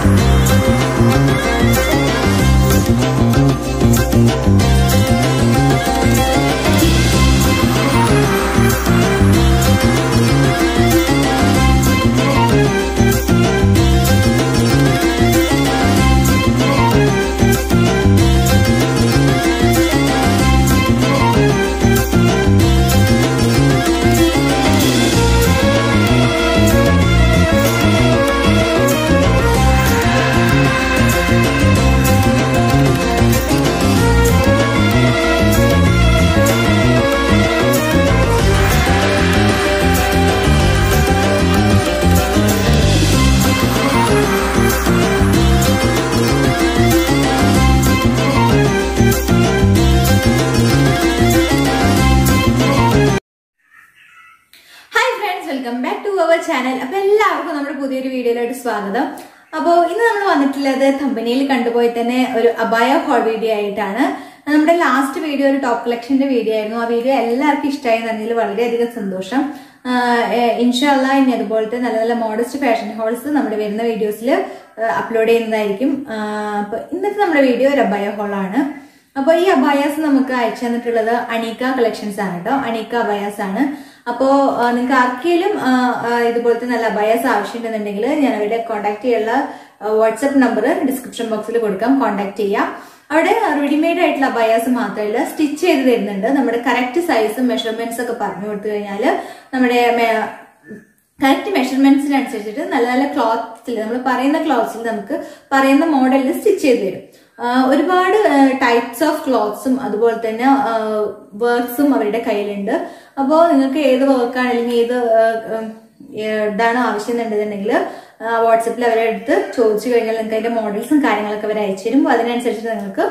Thank you. പുതിയൊരു വീഡിയോയിലോട്ട് സ്വാഗതം അപ്പോൾ ഇന്ന് നമ്മൾ വന്നിട്ടുള്ളത് കമ്പനിയിൽ കണ്ടുപോയി തന്നെ ഒരു അബായ ഹോൾ വീഡിയോ ആയിട്ടാണ് നമ്മുടെ ലാസ്റ്റ് വീഡിയോ ഒരു ടോപ്പ് കളക്ഷന്റെ വീഡിയോ ആയിരുന്നു ആ വീഡിയോ എല്ലാവർക്കും ഇഷ്ടമായി തന്നതിൽ വളരെയധികം സന്തോഷം ഇൻഷാല്ല ഇനി അതുപോലത്തെ നല്ല നല്ല മോഡസ്റ്റ് ഫാഷൻ ഹോൾസ് നമ്മുടെ വരുന്ന വീഡിയോസിൽ അപ്ലോഡ് ചെയ്യുന്നതായിരിക്കും അപ്പോൾ ഇന്നത്തെ നമ്മുടെ വീഡിയോ ഒരു അബായ ഹോളാണ് അപ്പോൾ ഈ അബായാസ് നമുക്ക് അയച്ചു തന്നിട്ടുള്ളത് അണീക്ക കളക്ഷൻസ് ആണ് കേട്ടോ അണീക്ക അബായാസ് ആണ് അപ്പോ നിങ്ങൾക്ക് ആർക്കെങ്കിലും ഇതുപോലത്തെ നല്ല ബയസ് ആവശ്യമുണ്ടെന്നുണ്ടെങ്കിൽ ഞാൻ അവരുടെ കോൺടാക്ട് ചെയ്യാനുള്ള വാട്സപ്പ് നമ്പർ ഡിസ്ക്രിപ്ഷൻ ബോക്സിൽ കൊടുക്കാം കോൺടാക്ട് ചെയ്യാം അവിടെ റെഡിമെയ്ഡ് ആയിട്ടുള്ള ബയാസ് മാത്രമല്ല സ്റ്റിച്ച് ചെയ്ത് തരുന്നുണ്ട് നമ്മുടെ കറക്റ്റ് സൈസും മെഷർമെന്റ്സ് ഒക്കെ പറഞ്ഞു കൊടുത്തു കഴിഞ്ഞാൽ നമ്മുടെ കറക്റ്റ് മെഷർമെന്റ്സിനനുസരിച്ചിട്ട് നല്ല നല്ല ക്ലോത്തിൽ നമ്മൾ പറയുന്ന ക്ലോത്തിൽ നമുക്ക് പറയുന്ന മോഡലിൽ സ്റ്റിച്ച് ചെയ്ത് തരും ഒരുപാട് ടൈപ്സ് ഓഫ് ക്ലോത്ത്സും അതുപോലെ തന്നെ വർക്ക്സും അവരുടെ കയ്യിലുണ്ട് അപ്പോൾ നിങ്ങൾക്ക് ഏത് വർക്കാണ് അല്ലെങ്കിൽ ഏത് ഇതാണ് ആവശ്യം എന്നുണ്ടെന്നുണ്ടെങ്കിൽ വാട്സപ്പിൽ അവരെ എടുത്ത് ചോദിച്ചു കഴിഞ്ഞാൽ നിങ്ങൾക്ക് അതിന്റെ മോഡൽസും കാര്യങ്ങളൊക്കെ അവർ അയച്ചു തരും അതിനനുസരിച്ച് നിങ്ങൾക്ക്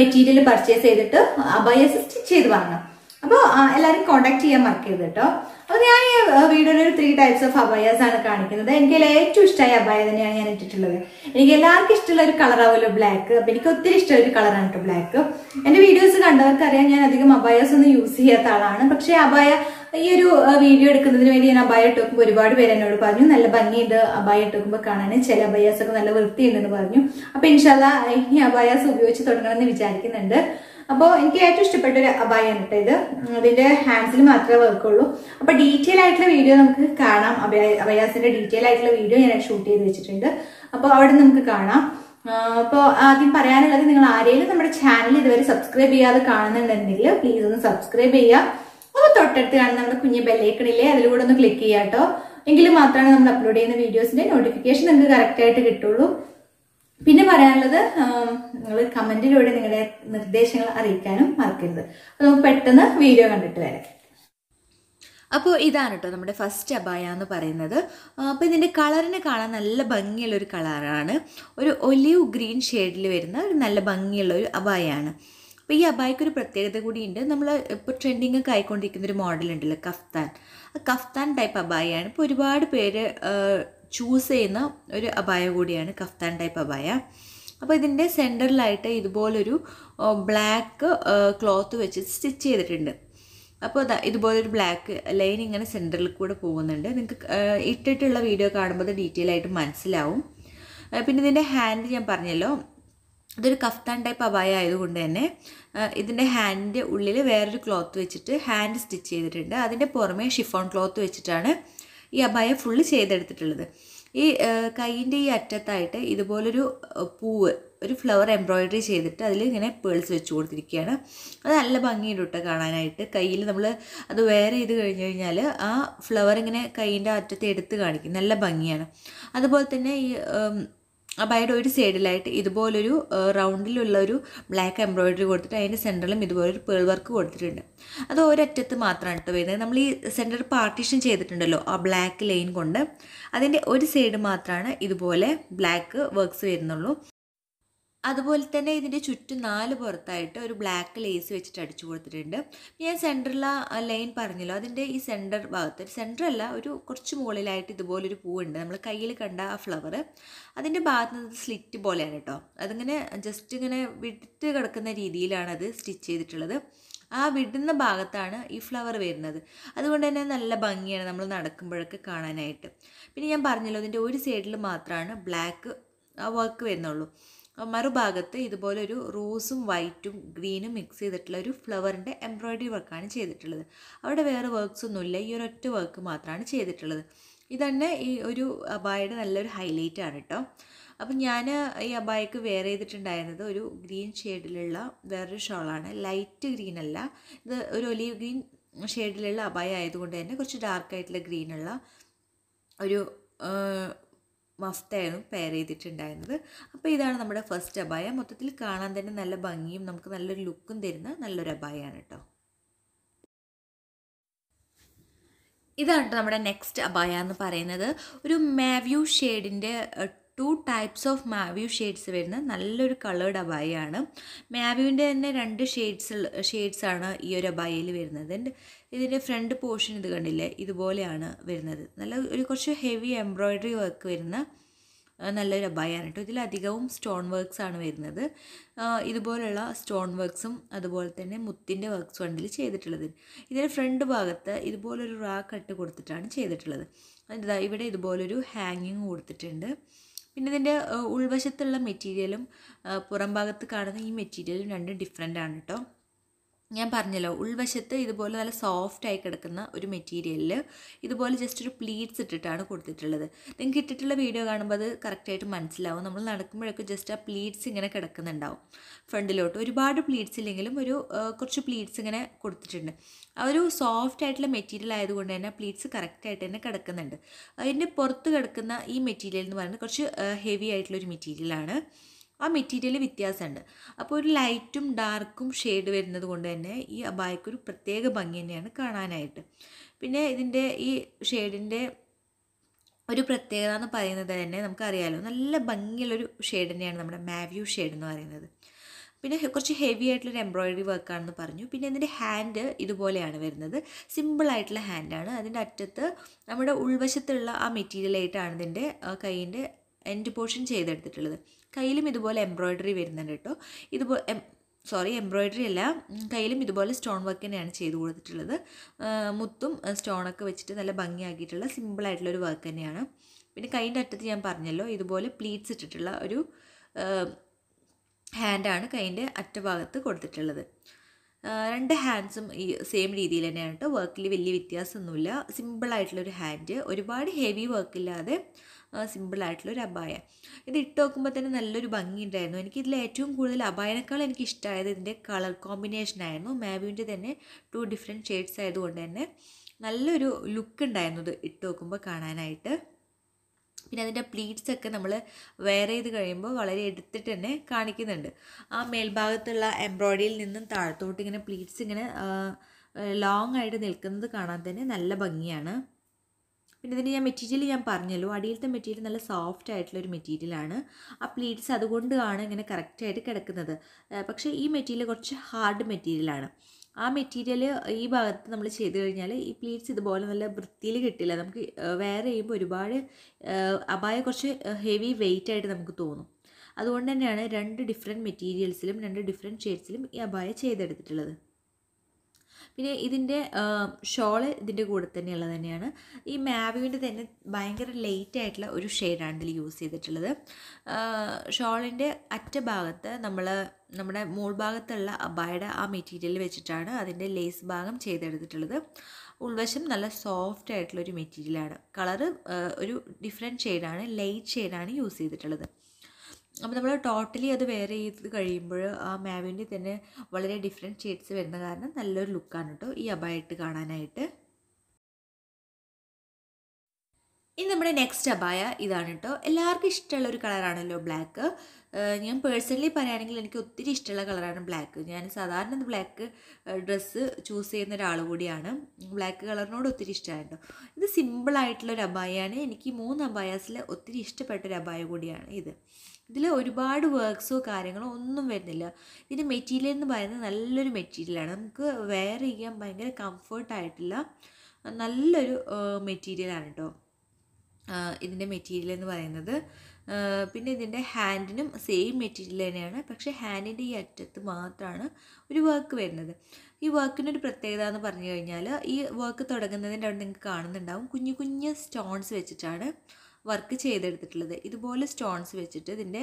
മെറ്റീരിയൽ പർച്ചേസ് ചെയ്തിട്ട് അബയസ് സ്റ്റിച്ച് ചെയ്ത് വാങ്ങാം അപ്പോൾ എല്ലാവരും കോണ്ടാക്ട് ചെയ്യാൻ മറക്കരുത് കേട്ടോ അപ്പോൾ ഞാൻ ഈ വീഡിയോയിൽ ഒരു ത്രീ ടൈപ്സ് ഓഫ് അബയാസ് ആണ് കാണിക്കുന്നത് എനിക്ക് ഏറ്റവും ഇഷ്ടമായ അബായ തന്നെയാണ് ഞാൻ ഇട്ടിട്ടുള്ളത് എനിക്ക് എല്ലാവർക്കും ഇഷ്ടമുള്ള ഒരു കളറാവല്ലോ ബ്ലാക്ക് അപ്പം എനിക്ക് ഒത്തിരി ഇഷ്ടമുള്ള ഒരു കളറാണ് കേട്ടോ ബ്ലാക്ക് എൻ്റെ വീഡിയോസ് കണ്ടവർക്കറിയാം ഞാൻ അധികം അബായാസ് ഒന്നും യൂസ് ചെയ്യാത്ത ആളാണ് പക്ഷേ അബായ ഈ ഒരു വീഡിയോ എടുക്കുന്നതിന് വേണ്ടി ഞാൻ അബായ ഇട്ട് വെക്കുമ്പോൾ ഒരുപാട് പേര് എന്നോട് പറഞ്ഞു നല്ല ഭംഗിയുണ്ട് അബായ ഇട്ട് വെക്കുമ്പോൾ കാണാൻ ചില ഒക്കെ നല്ല വൃത്തിയുണ്ടെന്ന് പറഞ്ഞു അപ്പം ഇൻഷാല്ല ഈ അബായാസ് ഉപയോഗിച്ച് തുടങ്ങണമെന്ന് വിചാരിക്കുന്നുണ്ട് അപ്പോൾ എനിക്ക് ഏറ്റവും ഇഷ്ടപ്പെട്ട ഒരു അബായാണ് കേട്ടോ ഇത് അതിന്റെ ഹാൻഡ്സിൽ മാത്രമേ വർക്കുള്ളൂ അപ്പോൾ ഡീറ്റെയിൽ ആയിട്ടുള്ള വീഡിയോ നമുക്ക് കാണാം അബയ അബയാസിൻ്റെ ഡീറ്റെയിൽ ആയിട്ടുള്ള വീഡിയോ ഞാൻ ഷൂട്ട് ചെയ്ത് വെച്ചിട്ടുണ്ട് അപ്പോൾ അവിടെ നമുക്ക് കാണാം അപ്പോൾ ആദ്യം പറയാനുള്ളത് നിങ്ങൾ ആരെങ്കിലും നമ്മുടെ ചാനൽ ഇതുവരെ സബ്സ്ക്രൈബ് ചെയ്യാതെ കാണുന്നുണ്ടെങ്കിൽ പ്ലീസ് ഒന്ന് സബ്സ്ക്രൈബ് ചെയ്യുക അപ്പോൾ തൊട്ടടുത്ത് കാണുന്ന നമ്മുടെ കുഞ്ഞ് ബെല്ലേക്കണില്ലേ അതിലൂടെ ഒന്ന് ക്ലിക്ക് ചെയ്യാട്ടോ എങ്കിലും മാത്രമാണ് നമ്മൾ അപ്ലോഡ് ചെയ്യുന്ന വീഡിയോസിന്റെ നോട്ടിഫിക്കേഷൻ നിങ്ങൾക്ക് ആയിട്ട് കിട്ടുള്ളൂ പിന്നെ പറയാനുള്ളത് നിങ്ങൾ കമന്റിലൂടെ നിങ്ങളുടെ നിർദ്ദേശങ്ങൾ അറിയിക്കാനും മറക്കരുത് അപ്പോൾ നമുക്ക് പെട്ടെന്ന് വീഡിയോ കണ്ടിട്ട് വരാം അപ്പോൾ ഇതാണ് കേട്ടോ നമ്മുടെ ഫസ്റ്റ് അബായ എന്ന് പറയുന്നത് അപ്പോൾ ഇതിൻ്റെ കളറിനെ കാണാൻ നല്ല ഭംഗിയുള്ളൊരു കളറാണ് ഒരു ഒലിവ് ഗ്രീൻ ഷെയ്ഡിൽ വരുന്ന ഒരു നല്ല ഭംഗിയുള്ള ഒരു അബായയാണ് അപ്പോൾ ഈ അബായ്ക്ക് ഒരു പ്രത്യേകത കൂടിയുണ്ട് നമ്മൾ ഇപ്പോൾ ട്രെൻഡിങ് ഒക്കെ ആയിക്കൊണ്ടിരിക്കുന്ന ഒരു മോഡൽ ഉണ്ടല്ലോ കഫ്താൻ കഫ്താൻ ടൈപ്പ് അബായയാണ് ഇപ്പോൾ ഒരുപാട് പേര് ചൂസ് ചെയ്യുന്ന ഒരു അബായ കൂടിയാണ് കഫ്താൻ ടൈപ്പ് അബായ അപ്പോൾ ഇതിൻ്റെ സെൻറ്ററിലായിട്ട് ഇതുപോലൊരു ബ്ലാക്ക് ക്ലോത്ത് വെച്ച് സ്റ്റിച്ച് ചെയ്തിട്ടുണ്ട് അപ്പോൾ അതാ ഇതുപോലൊരു ബ്ലാക്ക് ലൈൻ ഇങ്ങനെ സെൻറ്ററിൽ കൂടെ പോകുന്നുണ്ട് നിങ്ങൾക്ക് ഇട്ടിട്ടുള്ള വീഡിയോ കാണുമ്പോൾ അത് ഡീറ്റെയിൽ ആയിട്ട് മനസ്സിലാവും പിന്നെ ഇതിൻ്റെ ഹാൻഡ് ഞാൻ പറഞ്ഞല്ലോ ഇതൊരു കഫ്താൻ ടൈപ്പ് അബായ ആയതുകൊണ്ട് തന്നെ ഇതിൻ്റെ ഹാൻഡിൻ്റെ ഉള്ളിൽ വേറൊരു ക്ലോത്ത് വെച്ചിട്ട് ഹാൻഡ് സ്റ്റിച്ച് ചെയ്തിട്ടുണ്ട് അതിൻ്റെ പുറമേ ഷിഫോൺ ക്ലോത്ത് വെച്ചിട്ടാണ് ഈ അബായ ഫുള്ള് ചെയ്തെടുത്തിട്ടുള്ളത് ഈ കൈയിൻ്റെ ഈ അറ്റത്തായിട്ട് ഇതുപോലൊരു പൂവ് ഒരു ഫ്ലവർ എംബ്രോയിഡറി ചെയ്തിട്ട് അതിൽ ഇങ്ങനെ പേൾസ് വെച്ച് കൊടുത്തിരിക്കുകയാണ് അത് നല്ല ഭംഗിയുണ്ട് കേട്ടോ കാണാനായിട്ട് കയ്യിൽ നമ്മൾ അത് വേറെ ചെയ്ത് കഴിഞ്ഞ് കഴിഞ്ഞാൽ ആ ഫ്ലവർ ഇങ്ങനെ കൈയിൻ്റെ അറ്റത്ത് എടുത്ത് കാണിക്കും നല്ല ഭംഗിയാണ് അതുപോലെ തന്നെ ഈ ആ ഒരു സൈഡിലായിട്ട് ഇതുപോലൊരു റൗണ്ടിലുള്ള ഒരു ബ്ലാക്ക് എംബ്രോയിഡറി കൊടുത്തിട്ട് അതിൻ്റെ സെൻറ്ററിലും ഇതുപോലൊരു പേൾ വർക്ക് കൊടുത്തിട്ടുണ്ട് അത് ഒരറ്റത്ത് മാത്രമാണ് കേട്ടോ വരുന്നത് നമ്മൾ ഈ സെൻറ്റർ പാർട്ടീഷൻ ചെയ്തിട്ടുണ്ടല്ലോ ആ ബ്ലാക്ക് ലൈൻ കൊണ്ട് അതിൻ്റെ ഒരു സൈഡ് മാത്രമാണ് ഇതുപോലെ ബ്ലാക്ക് വർക്ക്സ് വരുന്നുള്ളൂ അതുപോലെ തന്നെ ഇതിൻ്റെ ചുറ്റും നാല് പുറത്തായിട്ട് ഒരു ബ്ലാക്ക് ലേസ് വെച്ചിട്ട് അടിച്ചു കൊടുത്തിട്ടുണ്ട് ഞാൻ സെൻറ്ററിൽ ലൈൻ പറഞ്ഞല്ലോ അതിൻ്റെ ഈ സെൻറ്റർ ഭാഗത്ത് അല്ല ഒരു കുറച്ച് മുകളിലായിട്ട് ഇതുപോലൊരു പൂവുണ്ട് നമ്മൾ കയ്യിൽ കണ്ട ആ ഫ്ലവർ അതിൻ്റെ ഭാഗത്ത് നിന്ന് സ്ലിറ്റ് പോലെയാണ് കേട്ടോ അതിങ്ങനെ ജസ്റ്റ് ഇങ്ങനെ വിട്ട് കിടക്കുന്ന രീതിയിലാണ് അത് സ്റ്റിച്ച് ചെയ്തിട്ടുള്ളത് ആ വിടുന്ന ഭാഗത്താണ് ഈ ഫ്ലവർ വരുന്നത് അതുകൊണ്ട് തന്നെ നല്ല ഭംഗിയാണ് നമ്മൾ നടക്കുമ്പോഴൊക്കെ കാണാനായിട്ട് പിന്നെ ഞാൻ പറഞ്ഞല്ലോ അതിൻ്റെ ഒരു സൈഡിൽ മാത്രമാണ് ബ്ലാക്ക് ആ വർക്ക് വരുന്നുള്ളൂ മറുഭാഗത്ത് ഇതുപോലെ ഒരു റോസും വൈറ്റും ഗ്രീനും മിക്സ് ചെയ്തിട്ടുള്ള ഒരു ഫ്ലവറിൻ്റെ എംബ്രോയ്ഡറി വർക്കാണ് ചെയ്തിട്ടുള്ളത് അവിടെ വേറെ വർക്ക്സ് ഒന്നുമില്ല ഈ ഒരൊറ്റ വർക്ക് മാത്രമാണ് ചെയ്തിട്ടുള്ളത് ഇതന്നെ ഈ ഒരു അബായയുടെ നല്ലൊരു ഹൈലൈറ്റ് ആണ് കേട്ടോ അപ്പം ഞാൻ ഈ അബായക്ക് വെയർ ചെയ്തിട്ടുണ്ടായിരുന്നത് ഒരു ഗ്രീൻ ഷെയ്ഡിലുള്ള വേറൊരു ഷോളാണ് ലൈറ്റ് ഗ്രീൻ അല്ല ഇത് ഒരു ഒലിവ് ഗ്രീൻ ഷെയ്ഡിലുള്ള അബായ ആയതുകൊണ്ട് തന്നെ കുറച്ച് ഡാർക്ക് ആയിട്ടുള്ള ഗ്രീനുള്ള ഒരു മസ്റ്റായിരുന്നു പെയർ ചെയ്തിട്ടുണ്ടായിരുന്നത് അപ്പോൾ ഇതാണ് നമ്മുടെ ഫസ്റ്റ് അബായ മൊത്തത്തിൽ കാണാൻ തന്നെ നല്ല ഭംഗിയും നമുക്ക് നല്ലൊരു ലുക്കും തരുന്ന നല്ലൊരു അബായയാണ് കേട്ടോ ഇതാണ് നമ്മുടെ നെക്സ്റ്റ് അബായ എന്ന് പറയുന്നത് ഒരു മാവ്യൂ ഷെയ്ഡിൻ്റെ two types of mauve shades വരുന്ന നല്ലൊരു കളേർഡ് അബായയാണ് മാവ്യൂവിൻ്റെ തന്നെ രണ്ട് ഷെയ്ഡ്സ് ആണ് ഈ ഒരു അബായയിൽ വരുന്നത് ഇതിൻ്റെ ഫ്രണ്ട് പോർഷൻ ഇത് കണ്ടില്ലേ ഇതുപോലെയാണ് വരുന്നത് നല്ല ഒരു കുറച്ച് ഹെവി എംബ്രോയ്ഡറി വർക്ക് വരുന്ന നല്ലൊരു അബായാണ് കേട്ടോ ഇതിലധികവും സ്റ്റോൺ വർക്ക്സ് ആണ് വരുന്നത് ഇതുപോലുള്ള സ്റ്റോൺ വർക്ക്സും അതുപോലെ തന്നെ മുത്തിൻ്റെ വർക്ക്സും ആണ് ഇതിൽ ചെയ്തിട്ടുള്ളത് ഇതിൻ്റെ ഫ്രണ്ട് ഭാഗത്ത് ഇതുപോലൊരു റാ കട്ട് കൊടുത്തിട്ടാണ് ചെയ്തിട്ടുള്ളത് ഇവിടെ ഇതുപോലൊരു ഹാങ്ങിങ് കൊടുത്തിട്ടുണ്ട് പിന്നെ ഇതിൻ്റെ ഉൾവശത്തുള്ള മെറ്റീരിയലും പുറം ഭാഗത്ത് കാണുന്ന ഈ മെറ്റീരിയലും രണ്ടും ഡിഫറെൻ്റ് ആണ് കേട്ടോ ഞാൻ പറഞ്ഞല്ലോ ഉൾവശത്ത് ഇതുപോലെ നല്ല സോഫ്റ്റായി കിടക്കുന്ന ഒരു മെറ്റീരിയലിൽ ഇതുപോലെ ജസ്റ്റ് ഒരു പ്ലീറ്റ്സ് ഇട്ടിട്ടാണ് കൊടുത്തിട്ടുള്ളത് നിങ്ങൾക്ക് ഇട്ടിട്ടുള്ള വീഡിയോ കാണുമ്പോൾ അത് കറക്റ്റായിട്ട് മനസ്സിലാവും നമ്മൾ നടക്കുമ്പോഴൊക്കെ ജസ്റ്റ് ആ പ്ലീറ്റ്സ് ഇങ്ങനെ കിടക്കുന്നുണ്ടാവും ഫ്രണ്ടിലോട്ട് ഒരുപാട് പ്ലീറ്റ്സ് ഇല്ലെങ്കിലും ഒരു കുറച്ച് പ്ലീറ്റ്സ് ഇങ്ങനെ കൊടുത്തിട്ടുണ്ട് ആ ഒരു സോഫ്റ്റ് ആയിട്ടുള്ള മെറ്റീരിയൽ ആയതുകൊണ്ട് തന്നെ പ്ലീറ്റ്സ് കറക്റ്റായിട്ട് തന്നെ കിടക്കുന്നുണ്ട് അതിൻ്റെ പുറത്ത് കിടക്കുന്ന ഈ മെറ്റീരിയൽ എന്ന് പറയുന്നത് കുറച്ച് ഹെവി ആയിട്ടുള്ളൊരു മെറ്റീരിയലാണ് ആ മെറ്റീരിയൽ വ്യത്യാസമുണ്ട് അപ്പോൾ ഒരു ലൈറ്റും ഡാർക്കും ഷെയ്ഡ് വരുന്നത് കൊണ്ട് തന്നെ ഈ അബായ്ക്ക് ഒരു പ്രത്യേക ഭംഗി തന്നെയാണ് കാണാനായിട്ട് പിന്നെ ഇതിൻ്റെ ഈ ഷെയ്ഡിൻ്റെ ഒരു പ്രത്യേകത എന്ന് പറയുന്നത് തന്നെ നമുക്കറിയാമല്ലോ നല്ല ഭംഗിയുള്ളൊരു ഷെയ്ഡ് തന്നെയാണ് നമ്മുടെ മാവ്യൂ ഷെയ്ഡ് എന്ന് പറയുന്നത് പിന്നെ കുറച്ച് ഹെവി ആയിട്ടുള്ളൊരു വർക്ക് വർക്കാണെന്ന് പറഞ്ഞു പിന്നെ ഇതിൻ്റെ ഹാൻഡ് ഇതുപോലെയാണ് വരുന്നത് സിമ്പിൾ ആയിട്ടുള്ള ഹാൻഡാണ് അതിൻ്റെ അറ്റത്ത് നമ്മുടെ ഉൾവശത്തുള്ള ആ മെറ്റീരിയലായിട്ടാണ് ഇതിൻ്റെ കൈയിൻ്റെ എൻഡ് പോർഷൻ ചെയ്തെടുത്തിട്ടുള്ളത് കയ്യിലും ഇതുപോലെ എംബ്രോയ്ഡറി വരുന്നുണ്ട് കേട്ടോ ഇതുപോലെ സോറി എംബ്രോയ്ഡറി അല്ല കയ്യിലും ഇതുപോലെ സ്റ്റോൺ വർക്ക് തന്നെയാണ് ചെയ്ത് കൊടുത്തിട്ടുള്ളത് മുത്തും സ്റ്റോണൊക്കെ വെച്ചിട്ട് നല്ല ഭംഗിയാക്കിയിട്ടുള്ള സിമ്പിളായിട്ടുള്ളൊരു വർക്ക് തന്നെയാണ് പിന്നെ കൈൻ്റെ അറ്റത്ത് ഞാൻ പറഞ്ഞല്ലോ ഇതുപോലെ പ്ലീറ്റ്സ് ഇട്ടിട്ടുള്ള ഒരു ഹാൻഡാണ് കൈൻ്റെ അറ്റഭാഗത്ത് കൊടുത്തിട്ടുള്ളത് രണ്ട് ഹാൻഡ്സും ഈ സെയിം രീതിയിൽ തന്നെയാണ് കേട്ടോ വർക്കിൽ വലിയ വ്യത്യാസമൊന്നുമില്ല സിമ്പിളായിട്ടുള്ളൊരു ഹാൻഡ് ഒരുപാട് ഹെവി വർക്കില്ലാതെ സിമ്പിളായിട്ടുള്ളൊരു അബായ ഇത് ഇട്ട് നോക്കുമ്പോൾ തന്നെ നല്ലൊരു ഭംഗിയുണ്ടായിരുന്നു എനിക്ക് ഇതിൽ ഏറ്റവും കൂടുതൽ അബായനേക്കാൾ എനിക്ക് ഇഷ്ടമായത് ഇതിൻ്റെ കളർ കോമ്പിനേഷൻ ആയിരുന്നു മാബിൻ്റെ തന്നെ ടു ഡിഫറെൻറ്റ് ഷെയ്ഡ്സ് ആയതുകൊണ്ട് തന്നെ നല്ലൊരു ലുക്ക് ഉണ്ടായിരുന്നു ഇത് ഇട്ട് നോക്കുമ്പോൾ കാണാനായിട്ട് പിന്നെ അതിൻ്റെ പ്ലീറ്റ്സ് ഒക്കെ നമ്മൾ വെയർ ചെയ്ത് കഴിയുമ്പോൾ വളരെ എടുത്തിട്ട് തന്നെ കാണിക്കുന്നുണ്ട് ആ മേൽഭാഗത്തുള്ള എംബ്രോയ്ഡറിയിൽ നിന്നും താഴത്തോട്ട് ഇങ്ങനെ പ്ലീറ്റ്സ് ഇങ്ങനെ ലോങ് ആയിട്ട് നിൽക്കുന്നത് കാണാൻ തന്നെ നല്ല ഭംഗിയാണ് പിന്നെ ഇതിൻ്റെ ഞാൻ മെറ്റീരിയൽ ഞാൻ പറഞ്ഞല്ലോ അടിയിലത്തെ മെറ്റീരിയൽ നല്ല സോഫ്റ്റ് ആയിട്ടുള്ള ഒരു മെറ്റീരിയലാണ് ആ പ്ലീറ്റ്സ് അതുകൊണ്ടാണ് ഇങ്ങനെ കറക്റ്റായിട്ട് കിടക്കുന്നത് പക്ഷേ ഈ മെറ്റീരിയൽ കുറച്ച് ഹാർഡ് മെറ്റീരിയലാണ് ആ മെറ്റീരിയൽ ഈ ഭാഗത്ത് നമ്മൾ ചെയ്ത് കഴിഞ്ഞാൽ ഈ പ്ലീറ്റ്സ് ഇതുപോലെ നല്ല വൃത്തിയിൽ കിട്ടില്ല നമുക്ക് വേറെ ചെയ്യുമ്പോൾ ഒരുപാട് അപായ കുറച്ച് ഹെവി വെയിറ്റ് ആയിട്ട് നമുക്ക് തോന്നും അതുകൊണ്ട് തന്നെയാണ് രണ്ട് ഡിഫറെൻറ്റ് മെറ്റീരിയൽസിലും രണ്ട് ഡിഫറെൻറ്റ് ഷെയ്ഡ്സിലും ഈ അപായ ചെയ്തെടുത്തിട്ടുള്ളത് പിന്നെ ഇതിൻ്റെ ഷോള് ഇതിൻ്റെ കൂടെ തന്നെയുള്ളത് തന്നെയാണ് ഈ മാവിൻ്റെ തന്നെ ഭയങ്കര ലൈറ്റ് ആയിട്ടുള്ള ഒരു ഷെയ്ഡാണ് ഇതിൽ യൂസ് ചെയ്തിട്ടുള്ളത് ഷോളിൻ്റെ അറ്റഭാഗത്ത് നമ്മൾ നമ്മുടെ മോൾ ഭാഗത്തുള്ള അബായുടെ ആ മെറ്റീരിയൽ വെച്ചിട്ടാണ് അതിൻ്റെ ലേസ് ഭാഗം ചെയ്തെടുത്തിട്ടുള്ളത് ഉൾവശം നല്ല സോഫ്റ്റ് ആയിട്ടുള്ള ഒരു മെറ്റീരിയലാണ് കളറ് ഒരു ഡിഫറെൻറ്റ് ഷെയ്ഡാണ് ലൈറ്റ് ഷെയ്ഡാണ് യൂസ് ചെയ്തിട്ടുള്ളത് അപ്പോൾ നമ്മൾ ടോട്ടലി അത് വേറെ ചെയ്ത് കഴിയുമ്പോൾ ആ മാവിൻ്റെ തന്നെ വളരെ ഡിഫറെൻറ്റ് ഷെയ്ഡ്സ് വരുന്ന കാരണം നല്ലൊരു ലുക്കാണ് കേട്ടോ ഈ അബായിട്ട് കാണാനായിട്ട് ഇനി നമ്മുടെ നെക്സ്റ്റ് അബായ ഇതാണ് കേട്ടോ എല്ലാവർക്കും ഇഷ്ടമുള്ള ഒരു കളറാണല്ലോ ബ്ലാക്ക് ഞാൻ പേഴ്സണലി പറയുകയാണെങ്കിൽ എനിക്ക് ഒത്തിരി ഇഷ്ടമുള്ള കളറാണ് ബ്ലാക്ക് ഞാൻ സാധാരണ ബ്ലാക്ക് ഡ്രസ്സ് ചൂസ് ചെയ്യുന്ന ഒരാൾ കൂടിയാണ് ബ്ലാക്ക് കളറിനോട് ഒത്തിരി ഇഷ്ടമായിട്ടോ ഇത് സിമ്പിളായിട്ടുള്ള ഒരു അബായയാണ് എനിക്ക് മൂന്ന് അബായാസിൽ ഒത്തിരി ഇഷ്ടപ്പെട്ട ഒരു അബായ കൂടിയാണ് ഇത് ഇതിൽ ഒരുപാട് വർക്ക്സോ കാര്യങ്ങളോ ഒന്നും വരുന്നില്ല ഇതിൻ്റെ മെറ്റീരിയൽ എന്ന് പറയുന്നത് നല്ലൊരു മെറ്റീരിയലാണ് നമുക്ക് വെയർ ചെയ്യാൻ ഭയങ്കര കംഫേർട്ടായിട്ടുള്ള നല്ലൊരു മെറ്റീരിയലാണ് കേട്ടോ ഇതിൻ്റെ മെറ്റീരിയൽ എന്ന് പറയുന്നത് പിന്നെ ഇതിൻ്റെ ഹാൻഡിനും സെയിം മെറ്റീരിയൽ തന്നെയാണ് പക്ഷേ ഹാൻഡിൻ്റെ ഈ അറ്റത്ത് മാത്രമാണ് ഒരു വർക്ക് വരുന്നത് ഈ വർക്കിനൊരു പ്രത്യേകത എന്ന് പറഞ്ഞു കഴിഞ്ഞാൽ ഈ വർക്ക് തുടങ്ങുന്നതിൻ്റെ അവിടെ നിങ്ങൾക്ക് കാണുന്നുണ്ടാവും കുഞ്ഞു കുഞ്ഞു സ്റ്റോൺസ് വെച്ചിട്ടാണ് വർക്ക് ചെയ്തെടുത്തിട്ടുള്ളത് ഇതുപോലെ സ്റ്റോൺസ് വെച്ചിട്ട് ഇതിൻ്റെ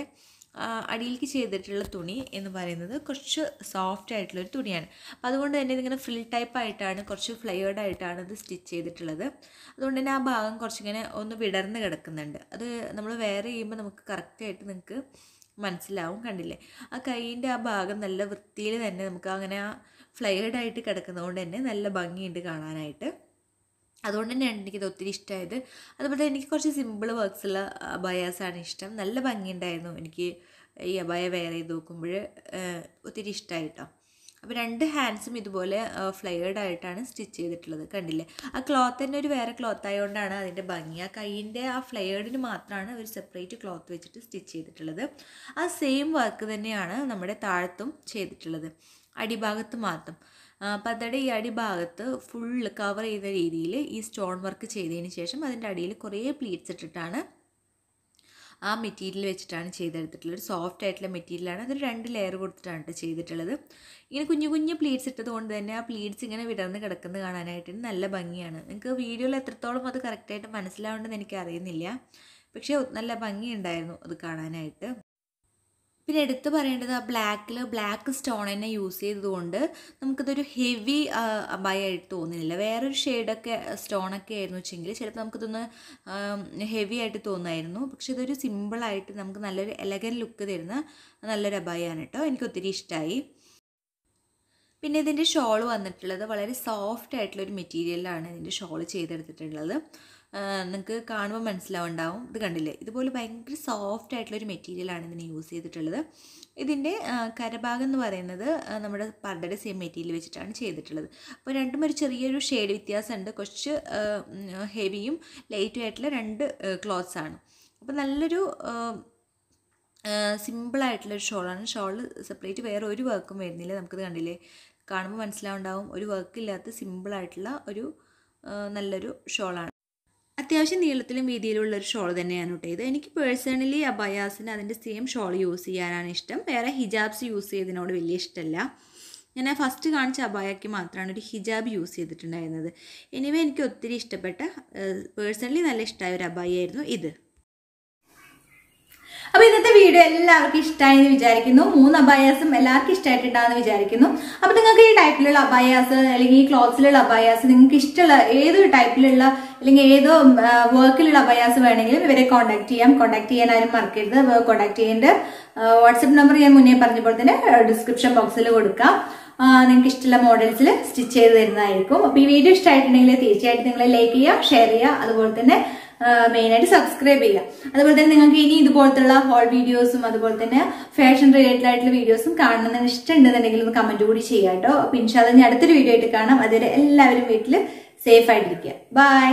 അടിയിലേക്ക് ചെയ്തിട്ടുള്ള തുണി എന്ന് പറയുന്നത് കുറച്ച് സോഫ്റ്റ് ആയിട്ടുള്ളൊരു തുണിയാണ് അപ്പം അതുകൊണ്ട് തന്നെ ഇതിങ്ങനെ ഫ്രിൽ ടൈപ്പ് ആയിട്ടാണ് കുറച്ച് ഫ്ലെയേർഡ് ആയിട്ടാണ് ഇത് സ്റ്റിച്ച് ചെയ്തിട്ടുള്ളത് അതുകൊണ്ട് തന്നെ ആ ഭാഗം കുറച്ചിങ്ങനെ ഒന്ന് വിടർന്ന് കിടക്കുന്നുണ്ട് അത് നമ്മൾ വെയർ ചെയ്യുമ്പോൾ നമുക്ക് കറക്റ്റായിട്ട് നിങ്ങൾക്ക് മനസ്സിലാവും കണ്ടില്ലേ ആ കൈയിൻ്റെ ആ ഭാഗം നല്ല വൃത്തിയിൽ തന്നെ നമുക്ക് അങ്ങനെ ആ ഫ്ലെയേർഡായിട്ട് ആയിട്ട് കിടക്കുന്നതുകൊണ്ട് തന്നെ നല്ല ഭംഗിയുണ്ട് കാണാനായിട്ട് അതുകൊണ്ട് തന്നെയാണ് എനിക്കിത് ഒത്തിരി ഇഷ്ടമായത് അതുപോലെ എനിക്ക് കുറച്ച് സിമ്പിൾ വർക്ക്സുള്ള അബായാസാണ് ഇഷ്ടം നല്ല ഭംഗിയുണ്ടായിരുന്നു എനിക്ക് ഈ അബായ വെയർ ചെയ്ത് നോക്കുമ്പോൾ ഒത്തിരി ഇഷ്ടമായിട്ടോ അപ്പോൾ രണ്ട് ഹാൻഡ്സും ഇതുപോലെ ഫ്ലെയർഡ് ആയിട്ടാണ് സ്റ്റിച്ച് ചെയ്തിട്ടുള്ളത് കണ്ടില്ലേ ആ ക്ലോത്ത് തന്നെ ഒരു വേറെ ക്ലോത്ത് ആയതുകൊണ്ടാണ് അതിൻ്റെ ഭംഗി ആ കൈയിൻ്റെ ആ ഫ്ലെയർഡിന് മാത്രമാണ് ഒരു സെപ്പറേറ്റ് ക്ലോത്ത് വെച്ചിട്ട് സ്റ്റിച്ച് ചെയ്തിട്ടുള്ളത് ആ സെയിം വർക്ക് തന്നെയാണ് നമ്മുടെ താഴത്തും ചെയ്തിട്ടുള്ളത് അടിഭാഗത്ത് മാത്രം പതടെ ഈ അടിഭാഗത്ത് ഫുള്ള് കവർ ചെയ്ത രീതിയിൽ ഈ സ്റ്റോൺ വർക്ക് ചെയ്തതിന് ശേഷം അതിൻ്റെ അടിയിൽ കുറേ പ്ലീറ്റ്സ് ഇട്ടിട്ടാണ് ആ മെറ്റീരിയൽ വെച്ചിട്ടാണ് ചെയ്തെടുത്തിട്ടുള്ളത് ഒരു സോഫ്റ്റ് ആയിട്ടുള്ള മെറ്റീരിയലാണ് അതൊരു രണ്ട് ലെയർ കൊടുത്തിട്ടാണ് ചെയ്തിട്ടുള്ളത് ഇങ്ങനെ കുഞ്ഞു കുഞ്ഞു പ്ലീറ്റ്സ് ഇട്ടത് കൊണ്ട് തന്നെ ആ പ്ലീറ്റ്സ് ഇങ്ങനെ വിടർന്ന് കിടക്കുന്നത് കാണാനായിട്ട് നല്ല ഭംഗിയാണ് നിങ്ങൾക്ക് വീഡിയോയിൽ എത്രത്തോളം അത് കറക്റ്റായിട്ട് എനിക്ക് എനിക്കറിയുന്നില്ല പക്ഷേ നല്ല ഭംഗിയുണ്ടായിരുന്നു അത് കാണാനായിട്ട് പിന്നെ എടുത്തു പറയേണ്ടത് ആ ബ്ലാക്കിൽ ബ്ലാക്ക് സ്റ്റോൺ തന്നെ യൂസ് ചെയ്തതുകൊണ്ട് നമുക്കിതൊരു ഹെവി അബായായിട്ട് തോന്നുന്നില്ല വേറൊരു ഷെയ്ഡൊക്കെ സ്റ്റോണൊക്കെ ആയിരുന്നു വെച്ചെങ്കിൽ ചിലപ്പോൾ നമുക്കിതൊന്ന് ഹെവി ആയിട്ട് തോന്നായിരുന്നു പക്ഷേ ഇതൊരു സിമ്പിളായിട്ട് നമുക്ക് നല്ലൊരു എലഗൻ ലുക്ക് തരുന്ന നല്ലൊരു അബായാണ് കേട്ടോ എനിക്ക് ഒത്തിരി ഇഷ്ടമായി പിന്നെ ഇതിൻ്റെ ഷോൾ വന്നിട്ടുള്ളത് വളരെ സോഫ്റ്റ് ആയിട്ടുള്ള ഒരു മെറ്റീരിയലാണ് ഇതിൻ്റെ ഷോൾ ചെയ്തെടുത്തിട്ടുള്ളത് നിങ്ങൾക്ക് കാണുമ്പോൾ മനസ്സിലാവുണ്ടാവും ഇത് കണ്ടില്ലേ ഇതുപോലെ ഭയങ്കര സോഫ്റ്റ് ആയിട്ടുള്ളൊരു മെറ്റീരിയലാണ് ഇതിന് യൂസ് ചെയ്തിട്ടുള്ളത് ഇതിൻ്റെ കരഭാഗം എന്ന് പറയുന്നത് നമ്മുടെ പർദ്ദയുടെ സെയിം മെറ്റീരിയൽ വെച്ചിട്ടാണ് ചെയ്തിട്ടുള്ളത് അപ്പോൾ രണ്ടും ഒരു ചെറിയൊരു ഷെയ്ഡ് വ്യത്യാസമുണ്ട് കുറച്ച് ഹെവിയും ലൈറ്റും ആയിട്ടുള്ള രണ്ട് ക്ലോത്ത്സ് ആണ് അപ്പോൾ നല്ലൊരു സിമ്പിളായിട്ടുള്ളൊരു ഷോളാണ് ഷോള് സെപ്പറേറ്റ് വേറെ ഒരു വർക്കും വരുന്നില്ല നമുക്കിത് കണ്ടില്ലേ കാണുമ്പോൾ മനസ്സിലാവുണ്ടാവും ഒരു വർക്കില്ലാത്ത സിമ്പിളായിട്ടുള്ള ഒരു നല്ലൊരു ഷോളാണ് അത്യാവശ്യം നീളത്തിലും വീതിയിലുള്ള ഒരു ഷോൾ തന്നെയാണ് കേട്ടോ ഇത് എനിക്ക് പേഴ്സണലി അബയാസിന് അതിൻ്റെ സെയിം ഷോൾ യൂസ് ചെയ്യാനാണ് ഇഷ്ടം വേറെ ഹിജാബ്സ് യൂസ് ചെയ്തതിനോട് വലിയ ഇഷ്ടമല്ല ഞാൻ ഫസ്റ്റ് കാണിച്ച അബായയ്ക്ക് മാത്രമാണ് ഒരു ഹിജാബ് യൂസ് ചെയ്തിട്ടുണ്ടായിരുന്നത് എനിവേ എനിക്ക് ഒത്തിരി ഇഷ്ടപ്പെട്ട പേഴ്സണലി നല്ല ഇഷ്ടമായ ഒരു അബായി ആയിരുന്നു ഇത് അപ്പൊ ഇന്നത്തെ വീഡിയോ എല്ലാവർക്കും ഇഷ്ടമായി എന്ന് വിചാരിക്കുന്നു മൂന്ന് അബായാസും എല്ലാവർക്കും ഇഷ്ടമായിട്ടുണ്ടാകുന്ന വിചാരിക്കുന്നു അപ്പൊ നിങ്ങൾക്ക് ഈ ടൈപ്പിലുള്ള അബായാസ് അല്ലെങ്കിൽ ഈ ക്ലോത്ത്സിലുള്ള അബായാസ് നിങ്ങൾക്ക് ഇഷ്ടമുള്ള ഏതൊരു ടൈപ്പിലുള്ള അല്ലെങ്കിൽ ഏതോ വർക്കിലുള്ള അബായാസ് വേണമെങ്കിലും ഇവരെ കോൺടാക്ട് ചെയ്യാം കോൺടാക്ട് ചെയ്യാൻ ആരും മറക്കരുത് കോൺടാക്ട് ചെയ്യേണ്ട വാട്സപ്പ് നമ്പർ ഞാൻ മുന്നേ പറഞ്ഞ പോലെ തന്നെ ഡിസ്ക്രിപ്ഷൻ ബോക്സിൽ കൊടുക്കാം നിങ്ങൾക്ക് ഇഷ്ടമുള്ള മോഡൽസിൽ സ്റ്റിച്ച് ചെയ്ത് തരുന്നതായിരിക്കും അപ്പോൾ ഈ വീഡിയോ ഇഷ്ടമായിട്ടുണ്ടെങ്കിൽ തീർച്ചയായിട്ടും നിങ്ങൾ ലൈക്ക് ചെയ്യുക ഷെയർ ചെയ്യുക അതുപോലെ തന്നെ മെയിനായിട്ട് സബ്സ്ക്രൈബ് ചെയ്യുക അതുപോലെ തന്നെ നിങ്ങൾക്ക് ഇനി ഇതുപോലത്തുള്ള ഹോൾ വീഡിയോസും അതുപോലെ തന്നെ ഫാഷൻ റിലേറ്റഡ് ആയിട്ടുള്ള വീഡിയോസും എന്ന് ഇഷ്ടമുണ്ടെന്നുണ്ടെങ്കിൽ ഒന്ന് കമന്റ് കൂടി ചെയ്യാം കേട്ടോ അപ്പം ഇൻഷാല്ല ഞാൻ അടുത്തൊരു വീഡിയോ ആയിട്ട് കാണാം അതുവരെ എല്ലാവരും വീട്ടിൽ സേഫ് ആയിട്ടിരിക്കുക ബൈ